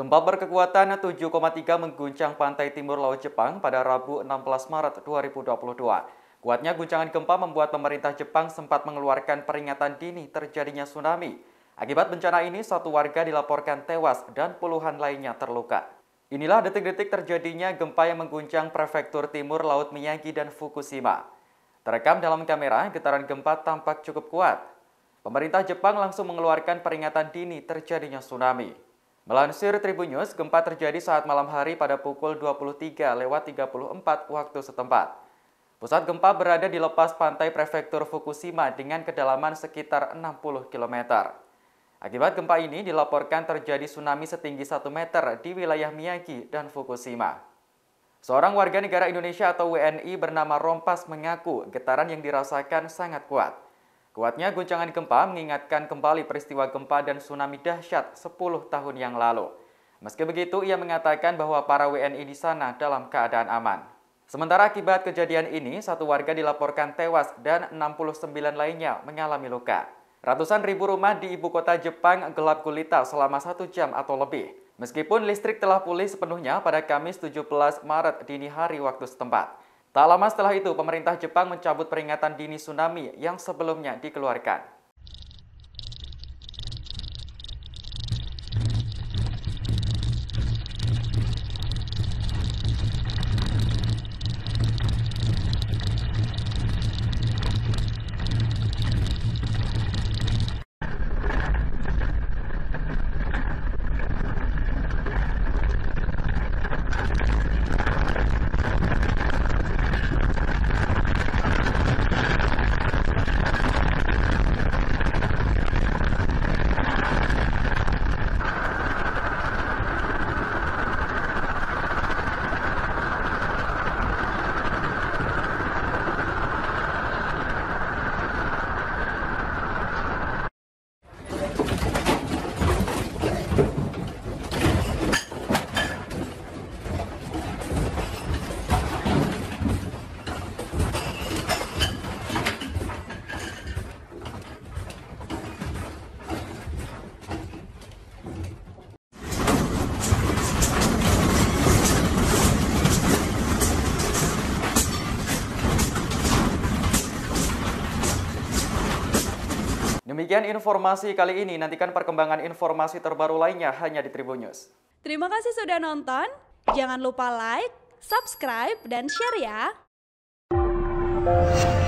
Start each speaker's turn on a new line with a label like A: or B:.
A: Gempa berkekuatan 7,3 mengguncang pantai timur Laut Jepang pada Rabu 16 Maret 2022. Kuatnya guncangan gempa membuat pemerintah Jepang sempat mengeluarkan peringatan dini terjadinya tsunami. Akibat bencana ini, satu warga dilaporkan tewas dan puluhan lainnya terluka. Inilah detik-detik terjadinya gempa yang mengguncang prefektur timur Laut Miyagi dan Fukushima. Terekam dalam kamera, getaran gempa tampak cukup kuat. Pemerintah Jepang langsung mengeluarkan peringatan dini terjadinya tsunami. Melansir Tribun News, gempa terjadi saat malam hari pada pukul 23 lewat 34 waktu setempat. Pusat gempa berada di lepas pantai prefektur Fukushima dengan kedalaman sekitar 60 km. Akibat gempa ini dilaporkan terjadi tsunami setinggi 1 meter di wilayah Miyagi dan Fukushima. Seorang warga negara Indonesia atau WNI bernama Rompas mengaku getaran yang dirasakan sangat kuat. Kuatnya guncangan gempa mengingatkan kembali peristiwa gempa dan tsunami dahsyat 10 tahun yang lalu. Meski begitu, ia mengatakan bahwa para WNI di sana dalam keadaan aman. Sementara akibat kejadian ini, satu warga dilaporkan tewas dan 69 lainnya mengalami luka. Ratusan ribu rumah di ibu kota Jepang gelap gulita selama satu jam atau lebih. Meskipun listrik telah pulih sepenuhnya pada Kamis 17 Maret dini hari waktu setempat. Tak lama setelah itu, pemerintah Jepang mencabut peringatan dini tsunami yang sebelumnya dikeluarkan. Demikian informasi kali ini. Nantikan perkembangan informasi terbaru lainnya hanya di Tribun News.
B: Terima kasih sudah nonton. Jangan lupa like, subscribe, dan share ya.